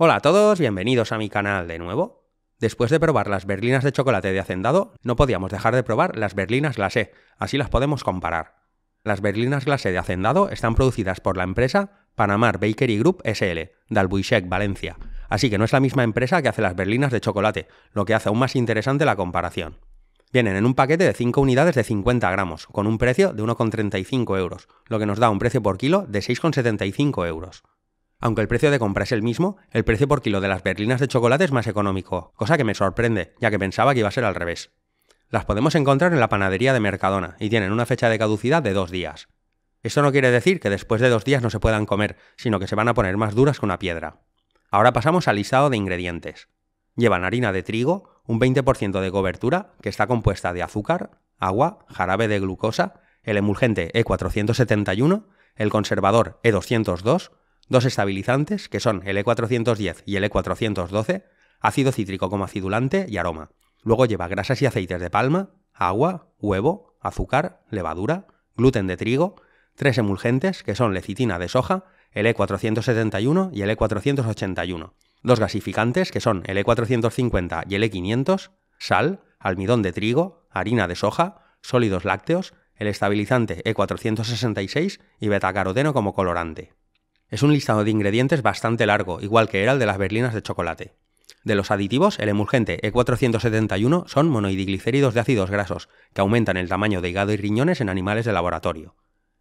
Hola a todos, bienvenidos a mi canal de nuevo. Después de probar las berlinas de chocolate de Hacendado, no podíamos dejar de probar las berlinas glacé, así las podemos comparar. Las berlinas glacé de Hacendado están producidas por la empresa Panamar Bakery Group SL, de Valencia, así que no es la misma empresa que hace las berlinas de chocolate, lo que hace aún más interesante la comparación. Vienen en un paquete de 5 unidades de 50 gramos, con un precio de 1,35 euros, lo que nos da un precio por kilo de 6,75 euros. Aunque el precio de compra es el mismo, el precio por kilo de las berlinas de chocolate es más económico, cosa que me sorprende, ya que pensaba que iba a ser al revés. Las podemos encontrar en la panadería de Mercadona y tienen una fecha de caducidad de dos días. Esto no quiere decir que después de dos días no se puedan comer, sino que se van a poner más duras que una piedra. Ahora pasamos al listado de ingredientes. Llevan harina de trigo, un 20% de cobertura, que está compuesta de azúcar, agua, jarabe de glucosa, el emulgente E471, el conservador E202, dos estabilizantes, que son el E410 y el E412, ácido cítrico como acidulante y aroma. Luego lleva grasas y aceites de palma, agua, huevo, azúcar, levadura, gluten de trigo, tres emulgentes, que son lecitina de soja, el E471 y el E481, dos gasificantes, que son el E450 y el E500, sal, almidón de trigo, harina de soja, sólidos lácteos, el estabilizante E466 y betacaroteno como colorante. Es un listado de ingredientes bastante largo, igual que era el de las berlinas de chocolate. De los aditivos, el emulgente E471 son monoidiglicéridos de ácidos grasos, que aumentan el tamaño de hígado y riñones en animales de laboratorio.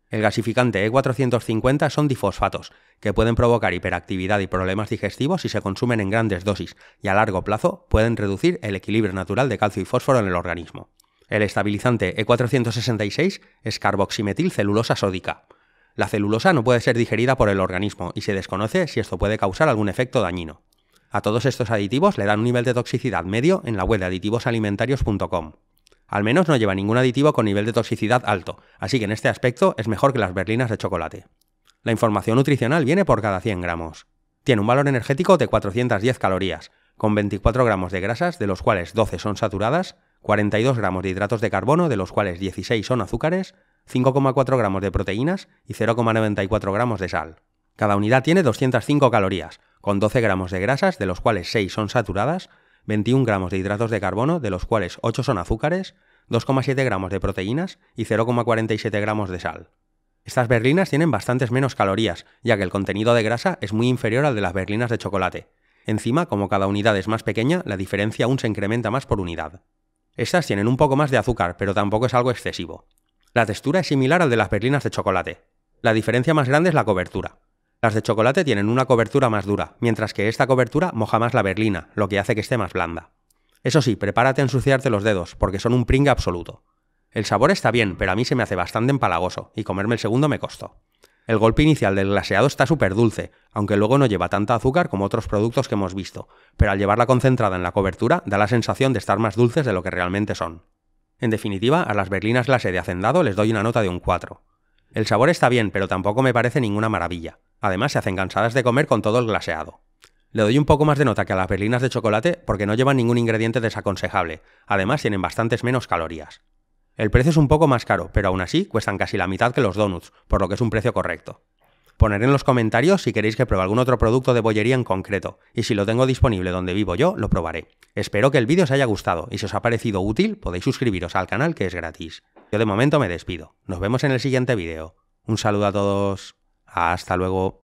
El gasificante E450 son difosfatos, que pueden provocar hiperactividad y problemas digestivos si se consumen en grandes dosis y a largo plazo pueden reducir el equilibrio natural de calcio y fósforo en el organismo. El estabilizante E466 es carboximetil celulosa sódica, la celulosa no puede ser digerida por el organismo y se desconoce si esto puede causar algún efecto dañino. A todos estos aditivos le dan un nivel de toxicidad medio en la web de aditivosalimentarios.com. Al menos no lleva ningún aditivo con nivel de toxicidad alto, así que en este aspecto es mejor que las berlinas de chocolate. La información nutricional viene por cada 100 gramos. Tiene un valor energético de 410 calorías, con 24 gramos de grasas, de los cuales 12 son saturadas, 42 gramos de hidratos de carbono, de los cuales 16 son azúcares, 5,4 gramos de proteínas y 0,94 gramos de sal. Cada unidad tiene 205 calorías, con 12 gramos de grasas, de los cuales 6 son saturadas, 21 gramos de hidratos de carbono, de los cuales 8 son azúcares, 2,7 gramos de proteínas y 0,47 gramos de sal. Estas berlinas tienen bastantes menos calorías, ya que el contenido de grasa es muy inferior al de las berlinas de chocolate. Encima, como cada unidad es más pequeña, la diferencia aún se incrementa más por unidad. Estas tienen un poco más de azúcar, pero tampoco es algo excesivo. La textura es similar al de las berlinas de chocolate. La diferencia más grande es la cobertura. Las de chocolate tienen una cobertura más dura, mientras que esta cobertura moja más la berlina, lo que hace que esté más blanda. Eso sí, prepárate a ensuciarte los dedos, porque son un pringue absoluto. El sabor está bien, pero a mí se me hace bastante empalagoso, y comerme el segundo me costó. El golpe inicial del glaseado está súper dulce, aunque luego no lleva tanto azúcar como otros productos que hemos visto, pero al llevarla concentrada en la cobertura da la sensación de estar más dulces de lo que realmente son. En definitiva, a las berlinas clase de hacendado les doy una nota de un 4. El sabor está bien, pero tampoco me parece ninguna maravilla. Además, se hacen cansadas de comer con todo el glaseado. Le doy un poco más de nota que a las berlinas de chocolate porque no llevan ningún ingrediente desaconsejable, además tienen bastantes menos calorías. El precio es un poco más caro, pero aún así cuestan casi la mitad que los donuts, por lo que es un precio correcto. Poner en los comentarios si queréis que pruebe algún otro producto de bollería en concreto, y si lo tengo disponible donde vivo yo, lo probaré. Espero que el vídeo os haya gustado, y si os ha parecido útil, podéis suscribiros al canal que es gratis. Yo de momento me despido. Nos vemos en el siguiente vídeo. Un saludo a todos. Hasta luego.